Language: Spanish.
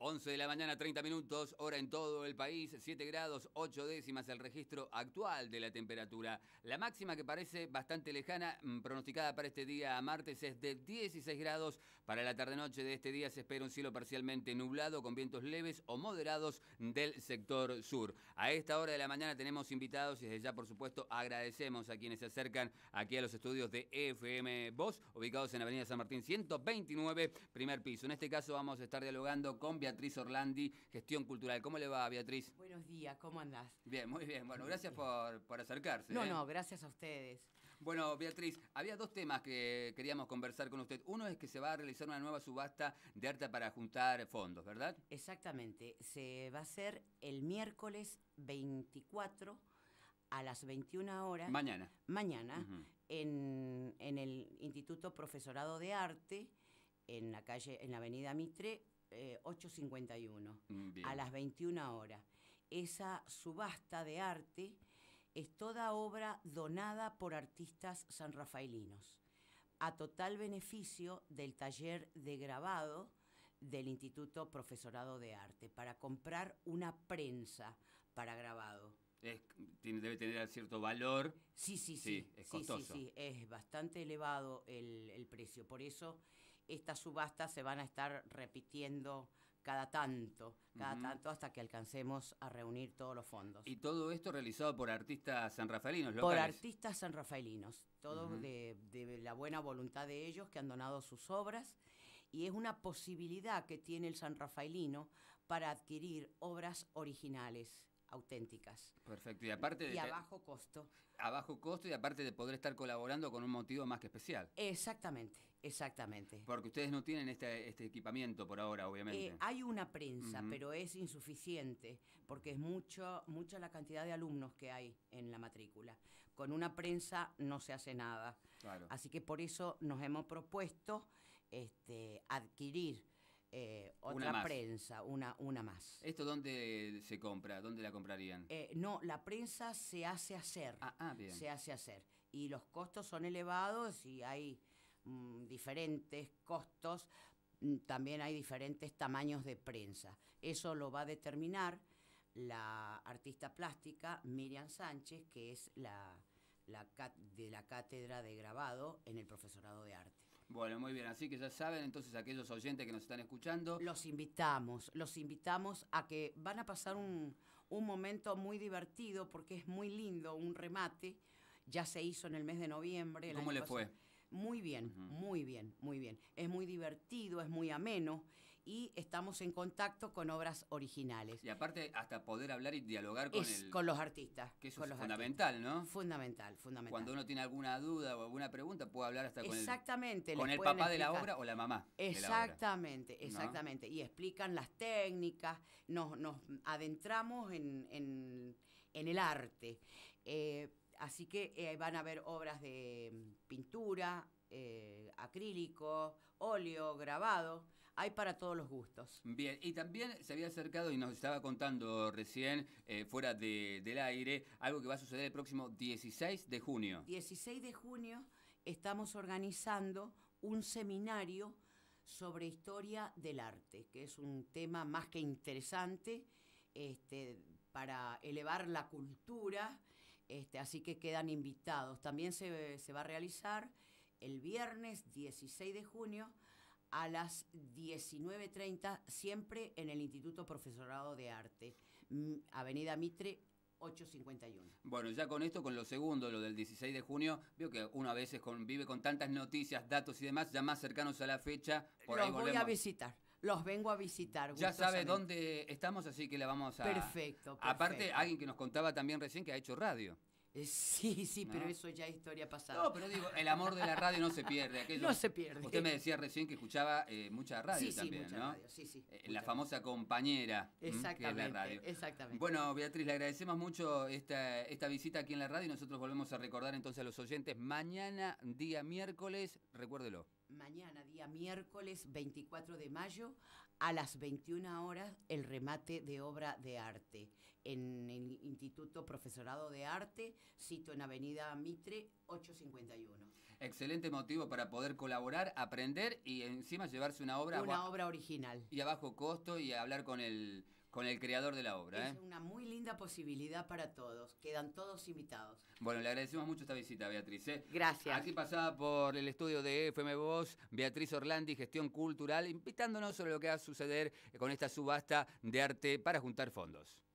11 de la mañana, 30 minutos, hora en todo el país, 7 grados, 8 décimas el registro actual de la temperatura. La máxima que parece bastante lejana, mm, pronosticada para este día martes, es de 16 grados. Para la tarde-noche de este día se espera un cielo parcialmente nublado con vientos leves o moderados del sector sur. A esta hora de la mañana tenemos invitados y desde ya, por supuesto, agradecemos a quienes se acercan aquí a los estudios de FM Voz, ubicados en Avenida San Martín 129, primer piso. En este caso vamos a estar dialogando con Beatriz Orlandi, Gestión Cultural. ¿Cómo le va, Beatriz? Buenos días, ¿cómo andás? Bien, muy bien. Bueno, gracias por, acercarse. No, ¿eh? no, gracias a ustedes. Bueno, Beatriz, había dos temas que queríamos conversar con usted. Uno es que se va a realizar una nueva subasta de arte para juntar fondos, ¿verdad? Exactamente. Se va a hacer el miércoles 24 a las 21 horas. Mañana. Mañana, en, en, el Instituto Profesorado de Arte, en la calle, en la avenida Mitre, 8.51, eh, mm, a las 21 horas. Esa subasta de arte es toda obra donada por artistas sanrafaelinos, a total beneficio del taller de grabado del Instituto Profesorado de Arte, para comprar una prensa para grabado. debe tener cierto valor. Sí, sí, sí. es sí, es bastante elevado el, el precio. Por eso estas subastas se van a estar repitiendo cada tanto, cada tanto hasta que alcancemos a reunir todos los fondos. Y todo esto realizado por artistas sanrafaelinos, locales. Por artistas sanrafaelinos, todos de, de, la buena voluntad de ellos que han donado sus obras y es una posibilidad que tiene el sanrafaelino para adquirir obras originales auténticas. Perfecto, y aparte de... Y a bajo costo. A bajo costo y aparte de poder estar colaborando con un motivo más que especial. Exactamente, exactamente. Porque ustedes no tienen este, este equipamiento por ahora, obviamente. Eh, hay una prensa, pero es insuficiente, porque es mucho, mucha la cantidad de alumnos que hay en la matrícula. Con una prensa no se hace nada. Así que por eso nos hemos propuesto este, adquirir eh, otra prensa, una, una más. ¿Esto dónde se compra? ¿Dónde la comprarían? Eh, no, la prensa se hace hacer. Ah, ah, se hace hacer. Y los costos son elevados y hay mm, diferentes costos. Mm, también hay diferentes tamaños de prensa. Eso lo va a determinar la artista plástica Miriam Sánchez, que es la, la de la cátedra de grabado en el profesorado de arte. Bueno, muy bien, así que ya saben, entonces aquellos oyentes que nos están escuchando. Los invitamos, los invitamos a que van a pasar un, momento muy divertido porque es muy lindo, un remate, ya se hizo en el mes de noviembre. ¿Cómo le fue? Muy bien, muy bien, muy bien. Es muy divertido, es muy ameno y estamos en contacto con obras originales. Y aparte, hasta poder hablar y dialogar con, con los artistas. Que eso es fundamental, ¿no? Fundamental, fundamental. Cuando uno tiene alguna duda o alguna pregunta, puede hablar hasta con el, exactamente, con el papá de la obra o la mamá. Exactamente, exactamente. Y explican las técnicas, nos, adentramos en, el arte. Eh, así que eh, van a haber obras de pintura, eh, acrílico, óleo, grabado, hay para todos los gustos. Bien, y también se había acercado y nos estaba contando recién, eh, fuera del aire, algo que va a suceder el próximo 16 de junio. 16 de junio estamos organizando un seminario sobre historia del arte, que es un tema más que interesante este, para elevar la cultura, este, así que quedan invitados. También se, se va a realizar el viernes 16 de junio a las 19.30, siempre en el Instituto Profesorado de Arte, Avenida Mitre. 8.51. Bueno, ya con esto, con lo segundo, lo del 16 de junio, veo que uno a veces convive con tantas noticias, datos y demás, ya más cercanos a la fecha. Por Los voy a visitar los vengo a visitar. Ya sabe dónde estamos, así que la vamos a... perfecto. Aparte, alguien que nos contaba también recién que ha hecho radio. Eh, sí, sí, pero eso ya es historia pasada. No, pero digo, el amor de la radio no se pierde. no se pierde. Usted me decía recién que escuchaba eh, mucha radio también, sí, mucha ¿no? Radio, sí, sí. Eh, la famosa compañera exactamente, la radio. Exactamente. Bueno, Beatriz, le agradecemos mucho esta, esta visita aquí en la radio y nosotros volvemos a recordar entonces a los oyentes mañana, día miércoles, recuérdelo mañana, día miércoles 24 de mayo, a las 21 horas, el remate de obra de arte en el Instituto Profesorado de Arte, sito en Avenida Mitre 851. Excelente motivo para poder colaborar, aprender y encima llevarse una obra. Una obra original. Y a bajo costo y hablar con el con el creador de la obra. Es ¿eh? una muy linda posibilidad para todos. Quedan todos invitados. Bueno, le agradecemos mucho esta visita, Beatriz. ¿eh? Gracias. Aquí pasada por el estudio de FM Voz, Beatriz Orlandi, Gestión Cultural, invitándonos sobre lo que va a suceder con esta subasta de arte para juntar fondos.